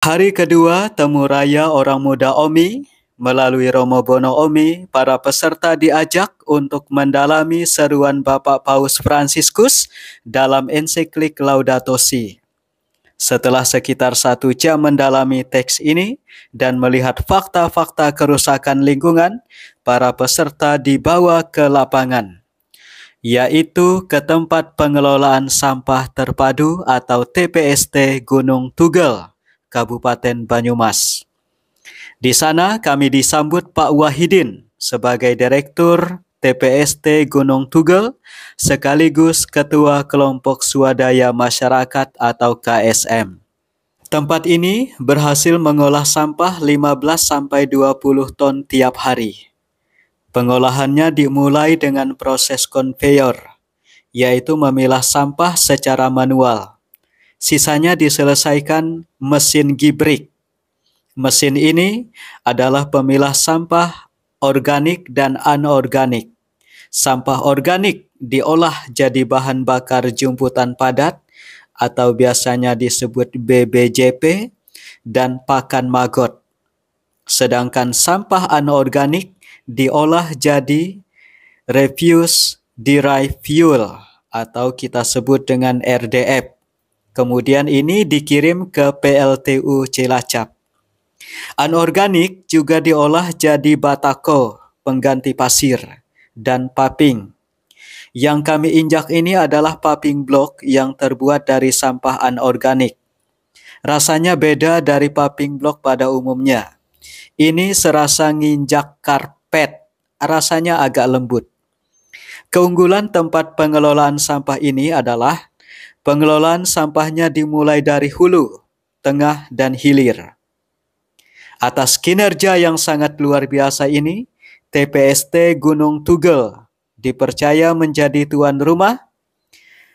Hari kedua temu raya orang muda OMI melalui Romo Bono OMI para peserta diajak untuk mendalami seruan Bapak Paus Fransiskus dalam ensiklik Laudato Si. Setelah sekitar satu jam mendalami teks ini dan melihat fakta-fakta kerusakan lingkungan, para peserta dibawa ke lapangan, yaitu ke tempat pengelolaan sampah terpadu atau TPST Gunung Tugel. Kabupaten Banyumas. Di sana kami disambut Pak Wahidin sebagai Direktur TPST Gunung Tugel sekaligus Ketua Kelompok Swadaya Masyarakat atau KSM. Tempat ini berhasil mengolah sampah 15 sampai 20 ton tiap hari. Pengolahannya dimulai dengan proses konveyor, yaitu memilah sampah secara manual sisanya diselesaikan mesin gibrik. Mesin ini adalah pemilah sampah organik dan anorganik. Sampah organik diolah jadi bahan bakar jumputan padat atau biasanya disebut BBJP dan pakan maggot. Sedangkan sampah anorganik diolah jadi refuse derived fuel atau kita sebut dengan RDF. Kemudian ini dikirim ke PLTU Cilacap. Anorganik juga diolah jadi batako, pengganti pasir, dan paping. Yang kami injak ini adalah paping blok yang terbuat dari sampah anorganik. Rasanya beda dari paping blok pada umumnya. Ini serasa nginjak karpet, rasanya agak lembut. Keunggulan tempat pengelolaan sampah ini adalah Pengelolaan sampahnya dimulai dari hulu, tengah, dan hilir. Atas kinerja yang sangat luar biasa ini, TPST Gunung Tugel dipercaya menjadi tuan rumah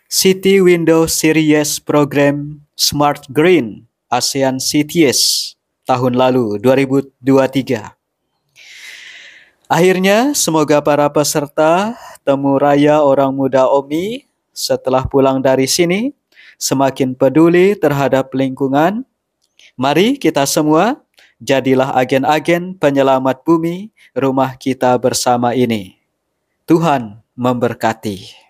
City Window Series Program Smart Green ASEAN Cities tahun lalu 2023. Akhirnya, semoga para peserta temu raya orang muda OMI setelah pulang dari sini, semakin peduli terhadap lingkungan. Mari kita semua jadilah agen-agen penyelamat bumi rumah kita bersama ini. Tuhan memberkati.